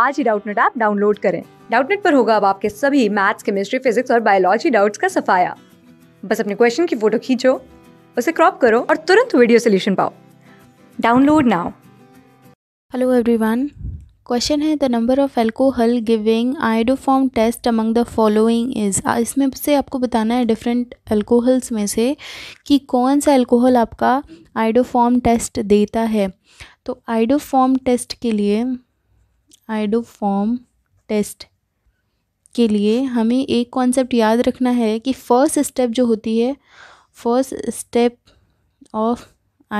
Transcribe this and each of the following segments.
आज ही Doubtnut app download करें डाउटनेट पर होगा अब आपके सभी मैथ्स केमिस्ट्री फिजिक्स और बायोलॉजी डाउट्स का सफाया बस अपने क्वेश्चन की फोटो खींचो उसे क्रॉप करो और तुरंत वीडियो सोल्यूशन पाओ download now hello everyone question है the number of alcohol giving iodoform test among the following is इसमें से आपको बताना है डिफरेंट एल्कोहल्स में से कि कौन सा एल्कोहल आपका आइडोफॉर्म टेस्ट देता है तो आइडोफॉर्म टेस्ट के लिए आइडोफॉर्म टेस्ट के लिए हमें एक कॉन्सेप्ट याद रखना है कि फ़र्स्ट स्टेप जो होती है first step of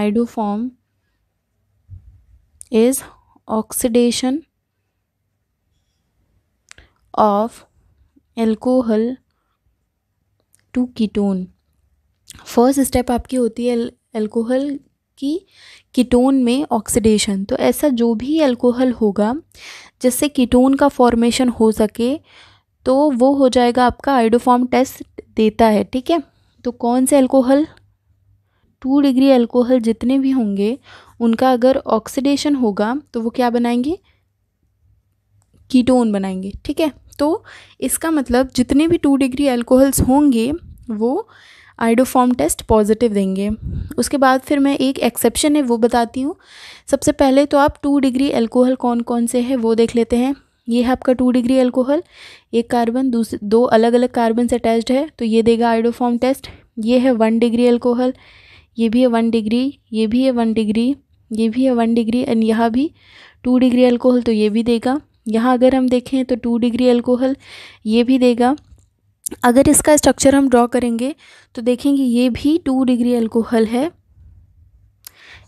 iodoform is oxidation of alcohol to ketone first step आपकी होती है एल्कोहल कि कीटोन में ऑक्सीडेशन तो ऐसा जो भी अल्कोहल होगा जिससे कीटोन का फॉर्मेशन हो सके तो वो हो जाएगा आपका आइडोफॉर्म टेस्ट देता है ठीक है तो कौन से अल्कोहल टू डिग्री अल्कोहल जितने भी होंगे उनका अगर ऑक्सीडेशन होगा तो वो क्या बनाएंगे कीटोन बनाएंगे ठीक है तो इसका मतलब जितने भी टू डिग्री अल्कोहल्स होंगे वो आइडोफॉर्म टेस्ट पॉजिटिव देंगे उसके बाद फिर मैं एक एक्सेप्शन है वो बताती हूँ सबसे पहले तो आप टू डिग्री अल्कोहल कौन कौन से है वो देख लेते हैं ये है आपका टू डिग्री अल्कोहल एक कार्बन दूसरे दो अलग अलग कार्बन से अटैच्ड है तो ये देगा आइडोफॉर्म टेस्ट ये है वन डिग्री अल्कोहल ये भी है वन डिग्री ये भी है वन डिग्री ये भी है वन डिग्री एंड यहाँ भी टू डिग्री अल्कोहल तो ये भी देगा यहाँ अगर हम देखें तो टू डिग्री अल्कोहल ये भी देगा अगर इसका स्ट्रक्चर हम ड्रॉ करेंगे तो देखेंगे ये भी टू डिग्री अल्कोहल है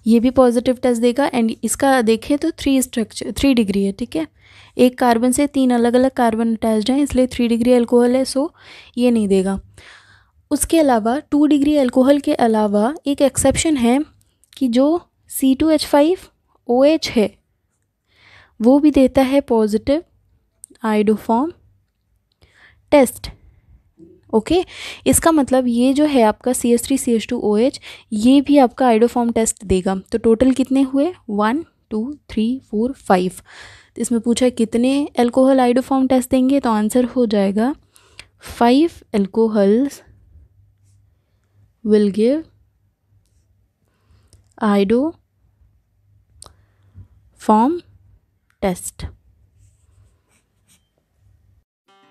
ये भी पॉजिटिव टच देगा एंड इसका देखें तो थ्री स्ट्रक्चर थ्री डिग्री है ठीक है एक कार्बन से तीन अलग अलग कार्बन अटैच हैं इसलिए थ्री डिग्री अल्कोहल है सो ये नहीं देगा उसके अलावा टू डिग्री अल्कोहल के अलावा एक एक्सेप्शन है कि जो C two H five O H है वो भी देता है पॉजिटिव आइडोफॉर्म टेस्ट ओके इसका मतलब ये जो है आपका C S three C S two O H ये भी आपका आइडोफॉर्म टेस्ट देगा तो टोटल कितने हुए one two three four five तो इसमें पूछा कितने एल्कोहल आइडोफॉर्म टेस्ट देंगे तो आंसर हो जाएगा five alcohols will give iodoform test